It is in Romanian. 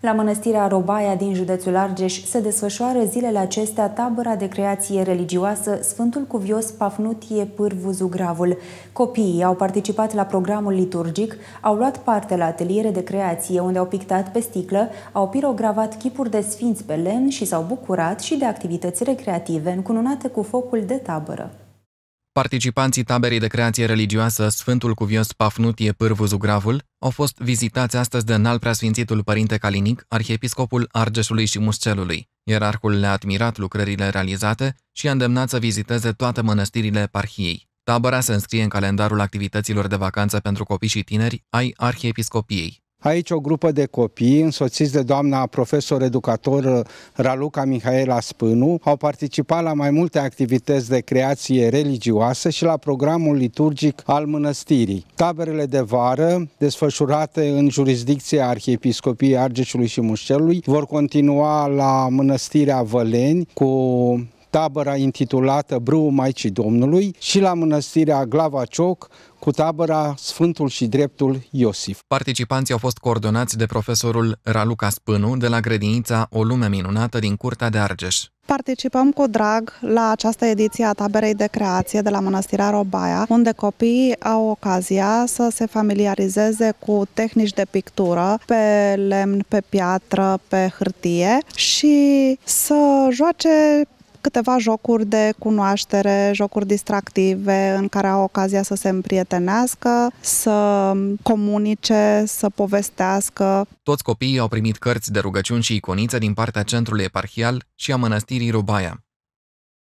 La mănăstirea Robaia din județul Argeș se desfășoară zilele acestea tabăra de creație religioasă Sfântul Cuvios Pafnutie Pârvu Zugravul. Copiii au participat la programul liturgic, au luat parte la ateliere de creație unde au pictat pe sticlă, au pirogravat chipuri de sfinți pe lemn și s-au bucurat și de activități recreative încununate cu focul de tabără. Participanții taberei de creație religioasă Sfântul Cuvios Pafnutie Pârvu Zugravul au fost vizitați astăzi de înalt preasfințitul Părinte Calinic, arhiepiscopul Argeșului și Muscelului. Ierarhul le-a admirat lucrările realizate și a îndemnat să viziteze toate mănăstirile parhiei. Tabăra se înscrie în calendarul activităților de vacanță pentru copii și tineri ai Arhiepiscopiei. Aici o grupă de copii, însoțiți de doamna profesor educator uh, Raluca Mihaela Spânu, au participat la mai multe activități de creație religioasă și la programul liturgic al mănăstirii. Taberele de vară, desfășurate în jurisdicția Arhiepiscopiei Argeșului și Mușcelului, vor continua la mănăstirea Văleni cu tabăra intitulată Brâul Maicii Domnului și la mănăstirea Glava Cioc cu tabăra Sfântul și Dreptul Iosif. Participanții au fost coordonați de profesorul Raluca Spânu de la grădinița O lume minunată din Curtea de Argeș. Participăm cu drag la această ediție a taberei de creație de la Mănăstirea Robaia, unde copiii au ocazia să se familiarizeze cu tehnici de pictură pe lemn, pe piatră, pe hârtie și să joace câteva jocuri de cunoaștere, jocuri distractive în care au ocazia să se împrietenească, să comunice, să povestească. Toți copiii au primit cărți de rugăciuni și iconițe din partea centrului eparhial și a mănăstirii Rubaia.